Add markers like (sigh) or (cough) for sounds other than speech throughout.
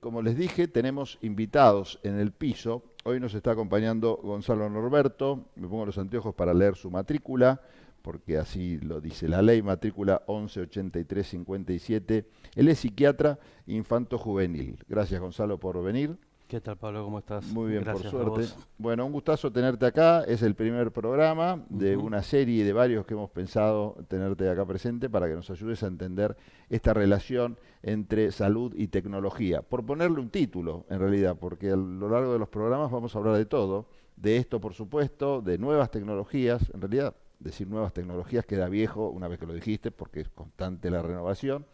Como les dije, tenemos invitados en el piso. Hoy nos está acompañando Gonzalo Norberto. Me pongo los anteojos para leer su matrícula, porque así lo dice la ley, matrícula 118357. Él es psiquiatra infanto-juvenil. Gracias, Gonzalo, por venir. ¿Qué tal, Pablo? ¿Cómo estás? Muy bien, por suerte. Bueno, un gustazo tenerte acá. Es el primer programa de una serie de varios que hemos pensado tenerte acá presente para que nos ayudes a entender esta relación entre salud y tecnología. Por ponerle un título, en realidad, porque a lo largo de los programas vamos a hablar de todo. De esto, por supuesto, de nuevas tecnologías. En realidad, decir nuevas tecnologías queda viejo una vez que lo dijiste, porque es constante la renovación.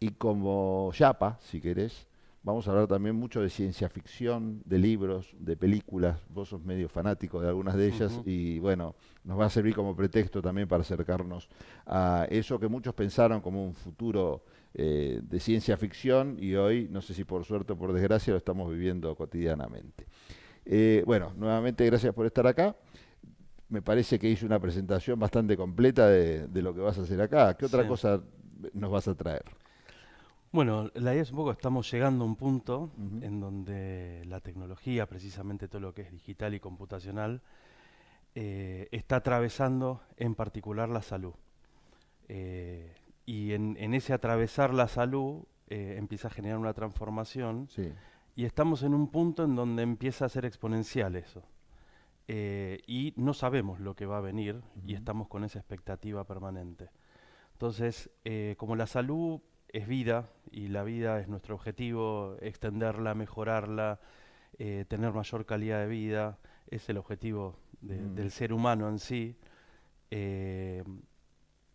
Y como Yapa, si querés, Vamos a hablar también mucho de ciencia ficción, de libros, de películas. Vos sos medio fanático de algunas de ellas y bueno, nos va a servir como pretexto también para acercarnos a eso que muchos pensaron como un futuro eh, de ciencia ficción y hoy, no sé si por suerte o por desgracia, lo estamos viviendo cotidianamente. Eh, bueno, nuevamente gracias por estar acá. Me parece que hice una presentación bastante completa de, lo que vas a hacer acá. ¿Qué otra cosa nos vas a traer? Bueno, la idea es un poco, estamos llegando a un punto en donde la tecnología, precisamente todo lo que es digital y computacional, eh, está atravesando en particular la salud. Eh, y en, ese atravesar la salud eh, empieza a generar una transformación y estamos en un punto en donde empieza a ser exponencial eso. y no sabemos lo que va a venir y estamos con esa expectativa permanente. Entonces, como la salud es vida y la vida es nuestro objetivo, extenderla, mejorarla, eh, tener mayor calidad de vida, es el objetivo mm. del ser humano en sí. Eh,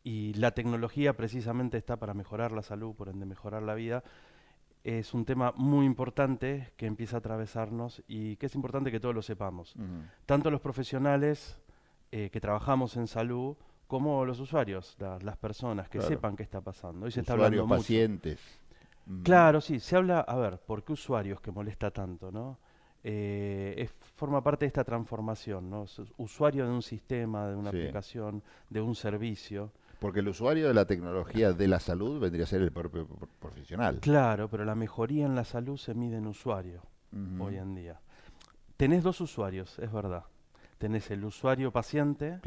y la tecnología precisamente está para mejorar la salud, por ende mejorar la vida. Es un tema muy importante que empieza a atravesarnos y que es importante que todos lo sepamos. Tanto los profesionales eh, que trabajamos en salud, como los usuarios, las personas que sepan qué está pasando. y está hablando pacientes. Mm. Claro, sí, se habla, a ver, ¿por qué usuarios que molesta tanto, no? Eh, forma parte de esta transformación, ¿no? usuario de un sistema, de una aplicación, de un servicio. Porque el usuario de la tecnología de la salud vendría a ser el propio profesional. Claro, pero la mejoría en la salud se mide en usuario hoy en día. Tenés dos usuarios, es verdad tenés el usuario paciente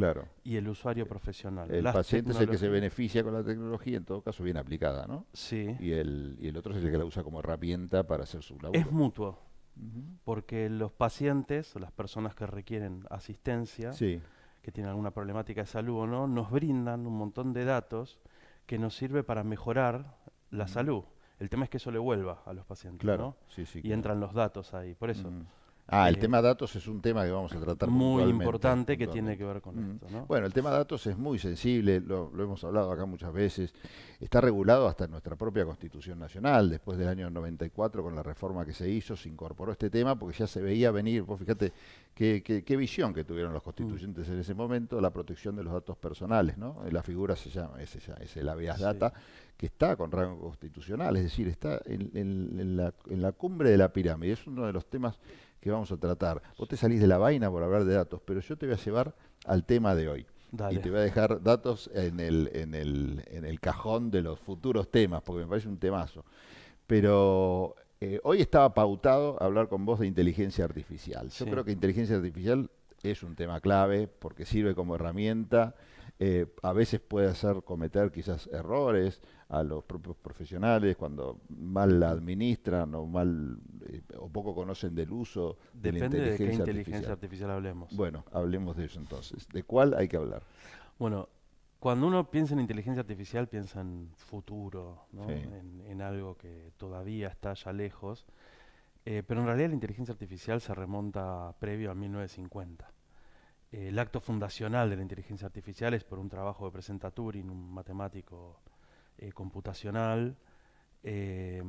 y el usuario profesional. El paciente es el que se beneficia con la tecnología, en todo caso bien aplicada, ¿no? Sí. Y el, y el otro es el que la usa como herramienta para hacer su labor. Es mutuo, porque los pacientes o las personas que requieren asistencia, que tienen alguna problemática de salud o no, nos brindan un montón de datos que nos sirve para mejorar la salud. El tema es que eso le vuelva a los pacientes, claro. ¿no? Sí, sí, y entran los datos ahí, por eso. Ah, el eh, tema datos es un tema que vamos a tratar muy importante que tiene que ver con mm. esto. ¿no? Bueno, el tema datos es muy sensible, lo, hemos hablado acá muchas veces. Está regulado hasta en nuestra propia Constitución Nacional. Después del año 94, con la reforma que se hizo, se incorporó este tema porque ya se veía venir. Vos fíjate qué, visión que tuvieron los constituyentes mm. en ese momento, la protección de los datos personales. ¿no? La figura se llama, ese es el habeas data, que está con rango constitucional, es decir, está en, la, en la cumbre de la pirámide. Es uno de los temas que vamos a tratar. Vos te salís de la vaina por hablar de datos, pero yo te voy a llevar al tema de hoy. Y te voy a dejar datos en el, cajón de los futuros temas, porque me parece un temazo. Pero eh, hoy estaba pautado hablar con vos de inteligencia artificial. Yo creo que inteligencia artificial es un tema clave porque sirve como herramienta, eh, a veces puede hacer cometer quizás errores a los propios profesionales cuando mal la administran o mal eh, o poco conocen del uso Depende de la inteligencia, de qué inteligencia artificial. hablemos. Bueno, hablemos de eso entonces. ¿De cuál hay que hablar? Bueno, cuando uno piensa en inteligencia artificial piensa en futuro, en, algo que todavía está ya lejos. Eh, pero en realidad la inteligencia artificial se remonta previo a 1950 el acto fundacional de la inteligencia artificial es por un trabajo de Presenta Turing, un matemático eh, computacional, eh,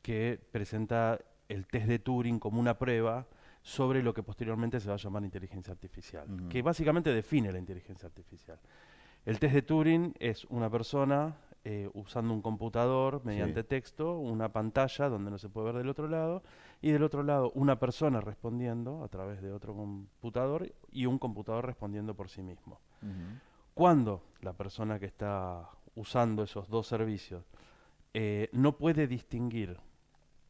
que presenta el test de Turing como una prueba sobre lo que posteriormente se va a llamar inteligencia artificial, que básicamente define la inteligencia artificial. El test de Turing es una persona eh, usando un computador mediante texto, una pantalla donde no se puede ver del otro lado, y del otro lado una persona respondiendo a través de otro computador y un computador respondiendo por sí mismo. Cuando la persona que está usando esos dos servicios eh, no puede distinguir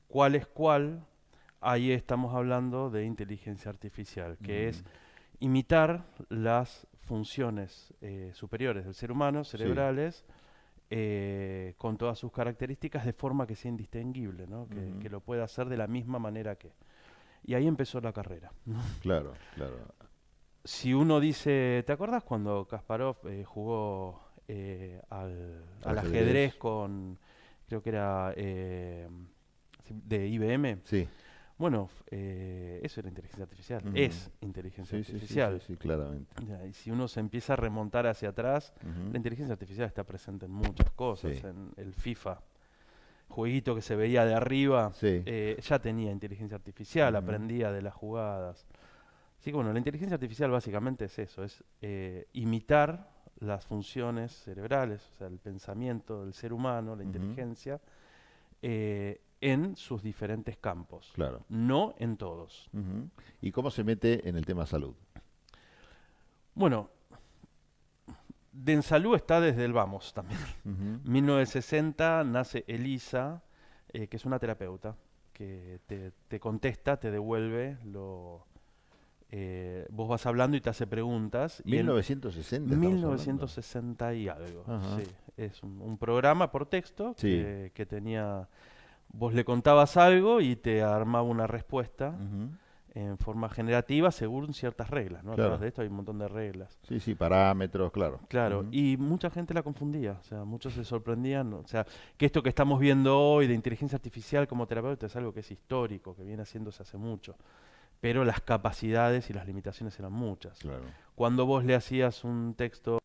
cuál es cuál, ahí estamos hablando de inteligencia artificial, que es imitar las funciones eh, superiores del ser humano, cerebrales, eh, con todas sus características de forma que sea indistinguible, ¿no? que, lo pueda hacer de la misma manera que. Y ahí empezó la carrera. (laughs) Claro, claro. Si uno dice, ¿te acuerdas cuando Kasparov eh, jugó eh, al, ajedrez. con, creo que era de IBM? Sí. Bueno, eh, eso era inteligencia artificial. Es inteligencia artificial. Sí, sí, sí, claramente. y si uno se empieza a remontar hacia atrás, la inteligencia artificial está presente en muchas cosas. En el FIFA, jueguito que se veía de arriba, eh, ya tenía inteligencia artificial, aprendía de las jugadas. Así que bueno, la inteligencia artificial básicamente es eso, es eh, imitar las funciones cerebrales, o sea, el pensamiento del ser humano, la inteligencia. Eh, en sus diferentes campos, claro. no en todos. ¿Y cómo se mete en el tema salud? Bueno, Salud está desde el vamos también. 1960 nace Elisa, eh, que es una terapeuta, que te, contesta, te devuelve lo, eh, vos vas hablando y te hace preguntas. 1960. 1960 y algo. Es un, programa por texto que, tenía vos le contabas algo y te armaba una respuesta en forma generativa según ciertas reglas, ¿no? través de esto hay un montón de reglas. Sí, sí, parámetros, claro. Claro, y mucha gente la confundía, o sea, muchos se sorprendían, o sea, que esto que estamos viendo hoy de inteligencia artificial como terapeuta es algo que es histórico, que viene haciéndose hace mucho, pero las capacidades y las limitaciones eran muchas. Claro. Cuando vos le hacías un texto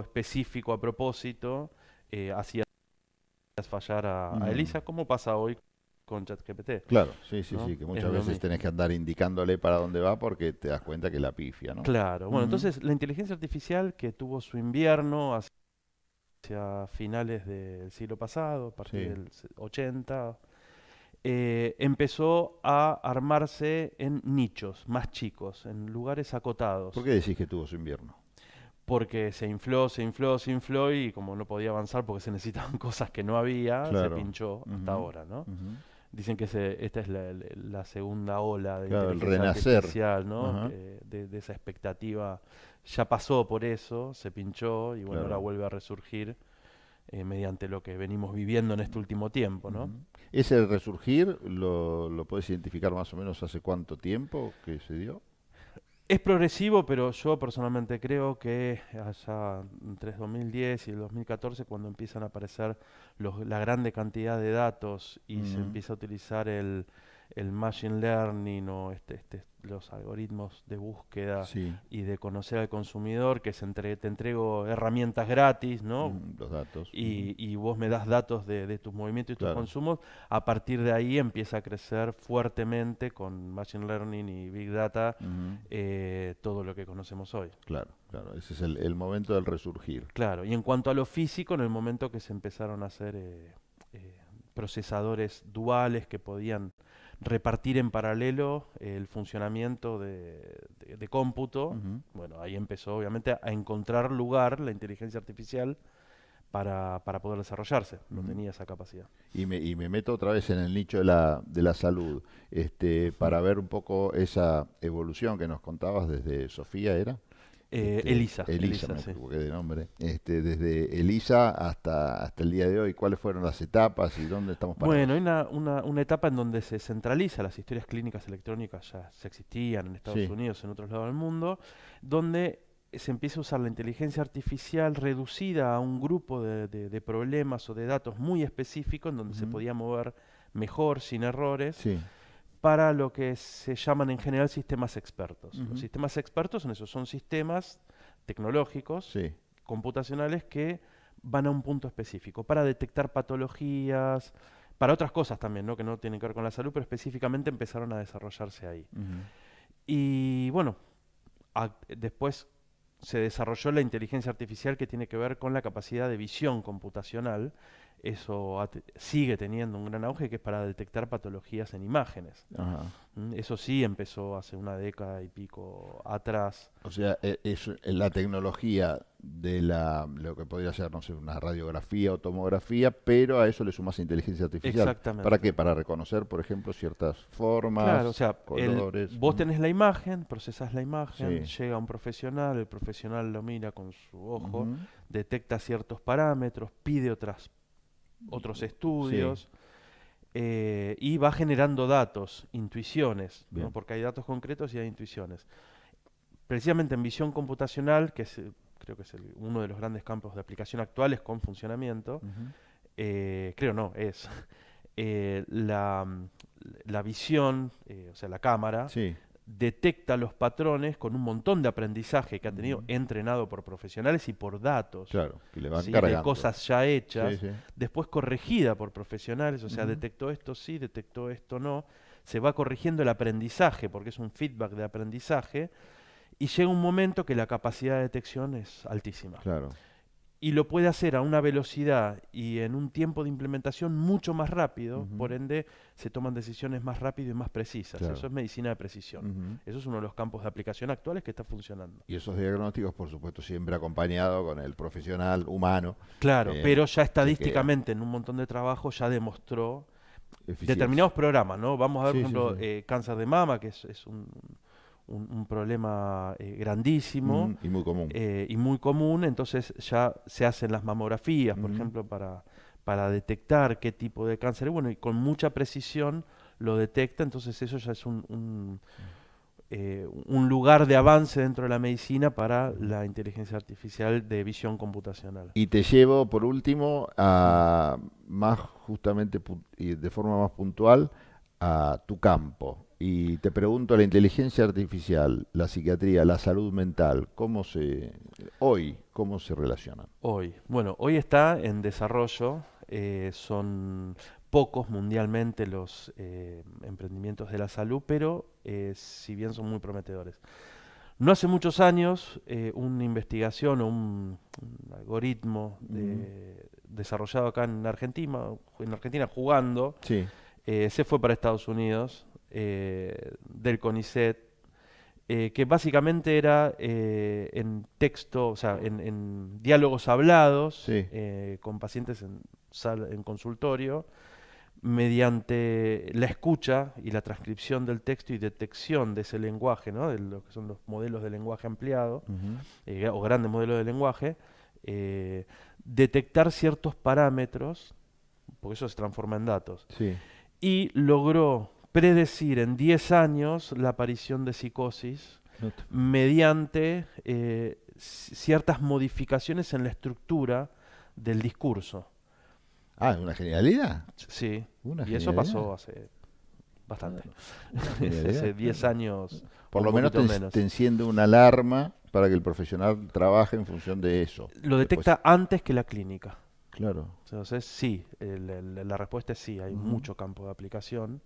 específico a propósito, eh, hacías fallar a, mm. Elisa, como pasa hoy con ChatGPT. Claro, sí, sí, sí, que muchas veces tenés que andar indicándole para dónde va porque te das cuenta que la pifia, ¿no? Claro, bueno, entonces la inteligencia artificial que tuvo su invierno hacia finales del siglo pasado, a partir del 80, eh, empezó a armarse en nichos más chicos, en lugares acotados. ¿Por qué decís que tuvo su invierno? porque se infló, se infló, se infló y como no podía avanzar porque se necesitaban (laughs) cosas que no había, se pinchó hasta ahora, ¿no? Dicen que esta es la, segunda ola del renacer. artificial, eh, de, esa expectativa. Ya pasó por eso, se pinchó y bueno, ahora vuelve a resurgir eh, mediante lo que venimos viviendo en este último tiempo, ¿no? ¿Ese resurgir lo, lo puedes identificar más o menos hace cuánto tiempo que se dio? Es progresivo, pero yo personalmente creo que allá entre 2010 y el 2014, cuando empiezan a aparecer la grande cantidad de datos y se empieza a utilizar el, el machine learning o este, este, los algoritmos de búsqueda y de conocer al consumidor, que se entre, te entrego herramientas gratis, ¿no? Mm, los datos. Y, y, vos me das datos de, tus movimientos y tus consumos, a partir de ahí empieza a crecer fuertemente con machine learning y big data eh, todo lo que conocemos hoy. Claro, claro, ese es el, momento del resurgir. Claro, y en cuanto a lo físico, en el momento que se empezaron a hacer... Eh, eh, procesadores duales que podían repartir en paralelo el funcionamiento de, de, cómputo. Bueno, ahí empezó obviamente a encontrar lugar la inteligencia artificial para, para poder desarrollarse. No tenía esa capacidad. Y me, y me meto otra vez en el nicho de la, de la salud, este, para ver un poco esa evolución que nos contabas desde Sofía, ¿era? Este, Elisa. Elisa, me de nombre. Este, desde Elisa hasta, hasta el día de hoy, ¿cuáles fueron las etapas y dónde estamos parados? Bueno, hay una, una, etapa en donde se centraliza las historias clínicas electrónicas, ya se existían en Estados Unidos, en otros lados del mundo, donde se empieza a usar la inteligencia artificial reducida a un grupo de, problemas o de datos muy específicos en donde se podía mover mejor, sin errores. Sí para lo que se llaman en general sistemas expertos. Los sistemas expertos en eso son sistemas tecnológicos, computacionales, que van a un punto específico para detectar patologías, para otras cosas también, ¿no? que no tienen que ver con la salud, pero específicamente empezaron a desarrollarse ahí. Y bueno, después se desarrolló la inteligencia artificial que tiene que ver con la capacidad de visión computacional eso sigue teniendo un gran auge, que es para detectar patologías en imágenes. ¿Mm? Eso sí empezó hace una década y pico atrás. O sea, e, es eh, la tecnología de la, lo que podría ser, no sé, una radiografía o tomografía, pero a eso le sumas inteligencia artificial. Exactamente. ¿Para qué? Para reconocer, por ejemplo, ciertas formas, claro, o sea, vos tenés la imagen, procesas la imagen, llega un profesional, el profesional lo mira con su ojo, detecta ciertos parámetros, pide otras otros estudios. Eh, y va generando datos, intuiciones, porque hay datos concretos y hay intuiciones. Precisamente en visión computacional, que es, creo que es uno de los grandes campos de aplicación actuales con funcionamiento, eh, creo no, es (laughs) eh, la, la, visión, o sea, la cámara, sí detecta los patrones con un montón de aprendizaje que ha tenido entrenado por profesionales y por datos. Claro, le De cosas ya hechas, después corregida por profesionales, o sea, detectó esto sí, detectó esto no. Se va corrigiendo el aprendizaje, porque es un feedback de aprendizaje, y llega un momento que la capacidad de detección es altísima. Claro y lo puede hacer a una velocidad y en un tiempo de implementación mucho más rápido, por ende se toman decisiones más rápidas y más precisas. Eso es medicina de precisión. Eso es uno de los campos de aplicación actuales que está funcionando. Y esos diagnósticos, por supuesto, siempre acompañado con el profesional humano. Claro, eh, pero ya estadísticamente en un montón de trabajo ya demostró determinados programas, ¿no? Vamos a ver, por ejemplo, eh, cáncer de mama, que es, es un un, problema eh, grandísimo. Mm, y muy común. Eh, y muy común, entonces ya se hacen las mamografías, por ejemplo, para, para detectar qué tipo de cáncer. Bueno, y con mucha precisión lo detecta, entonces eso ya es un, un eh, un lugar de avance dentro de la medicina para la inteligencia artificial de visión computacional. Y te llevo, por último, a más justamente y de forma más puntual a tu campo y te pregunto la inteligencia artificial, la psiquiatría, la salud mental, ¿cómo se hoy cómo se relacionan? Hoy, bueno, hoy está en desarrollo, eh, son pocos mundialmente los eh, emprendimientos de la salud, pero eh, si bien son muy prometedores. No hace muchos años, una investigación o un, algoritmo desarrollado acá en Argentina, en Argentina jugando, sí eh, se fue para Estados Unidos, eh, del CONICET, eh, que básicamente era en texto, o sea, en, diálogos hablados con pacientes en, consultorio, mediante la escucha y la transcripción del texto y detección de ese lenguaje, de lo que son los modelos de lenguaje ampliado, o grandes modelos de lenguaje, detectar ciertos parámetros, porque eso se transforma en datos. Sí y logró predecir en 10 años la aparición de psicosis mediante eh, ciertas modificaciones en la estructura del discurso. Ah, una genialidad. Sí. y eso pasó hace bastante. (laughs) hace 10 años. Por lo menos te, enciende una alarma para que el profesional trabaje en función de eso. Lo detecta antes que la clínica. Claro. Entonces, sí, la respuesta es sí, hay mucho campo de aplicación.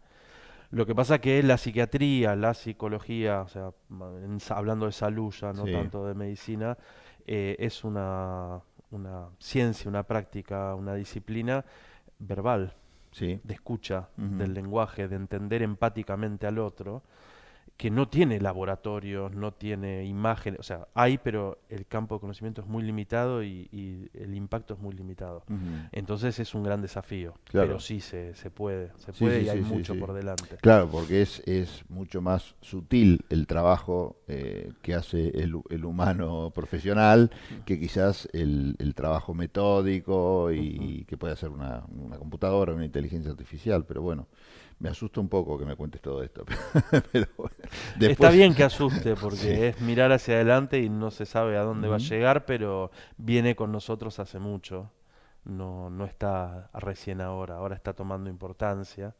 Lo que pasa es que la psiquiatría, la psicología, o sea, hablando de salud ya, no tanto de medicina, eh, es una, ciencia, una práctica, una disciplina verbal, sí. de escucha, del lenguaje, de entender empáticamente al otro que no tiene laboratorios, no tiene imágenes, o sea, hay, pero el campo de conocimiento es muy limitado y, el impacto es muy limitado. Entonces es un gran desafío, pero sí se, se puede, se puede y hay mucho por delante. Claro, porque es, es mucho más sutil el trabajo eh, que hace el, el, humano profesional que quizás el, trabajo metódico y, que puede hacer una, una computadora, una inteligencia artificial, pero bueno. Me asusta un poco que me cuentes todo esto. (laughs) Está bien que asuste, porque es mirar hacia adelante y no se sabe a dónde va a llegar, pero viene con nosotros hace mucho no, está recién ahora, ahora está tomando importancia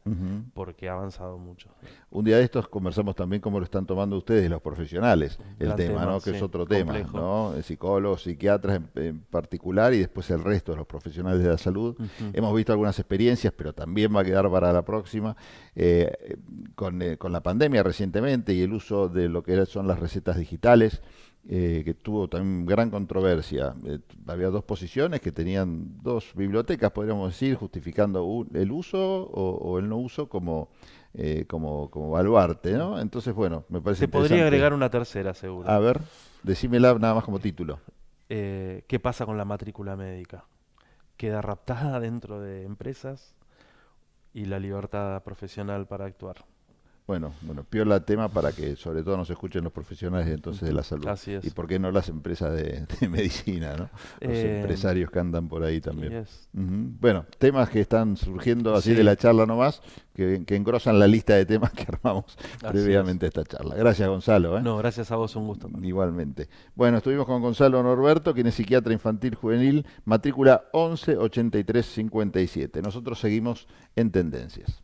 porque ha avanzado mucho. Un día de estos conversamos también cómo lo están tomando ustedes, los profesionales, el tema, ¿no? que es otro tema, ¿no? psicólogos, psiquiatras en, particular y después el resto de los profesionales de la salud. Hemos visto algunas experiencias, pero también va a quedar para la próxima, eh, eh, con, eh, con la pandemia recientemente y el uso de lo que son las recetas digitales eh, que tuvo también gran controversia. Eh, había dos posiciones que tenían dos bibliotecas, podríamos decir, justificando el uso o, el no uso como, eh, como, como baluarte, ¿no? Entonces, bueno, me parece Se podría agregar una tercera, seguro. A ver, decímela nada más como título. ¿Qué pasa con la matrícula médica? ¿Queda raptada (laughs) dentro de empresas y la libertad profesional para actuar? Bueno, bueno, piola tema para que sobre todo nos escuchen los profesionales entonces de la salud. Y por qué no las empresas de, medicina, ¿no? Los eh, empresarios que andan por ahí también. Bueno, temas que están surgiendo así de la charla nomás, que, que, engrosan la lista de temas (laughs) que armamos previamente esta charla. Gracias, Gonzalo. ¿eh? No, gracias a vos, un gusto. Igualmente. Bueno, estuvimos con Gonzalo Norberto, quien es psiquiatra infantil juvenil, matrícula 118357. Nosotros seguimos en tendencias.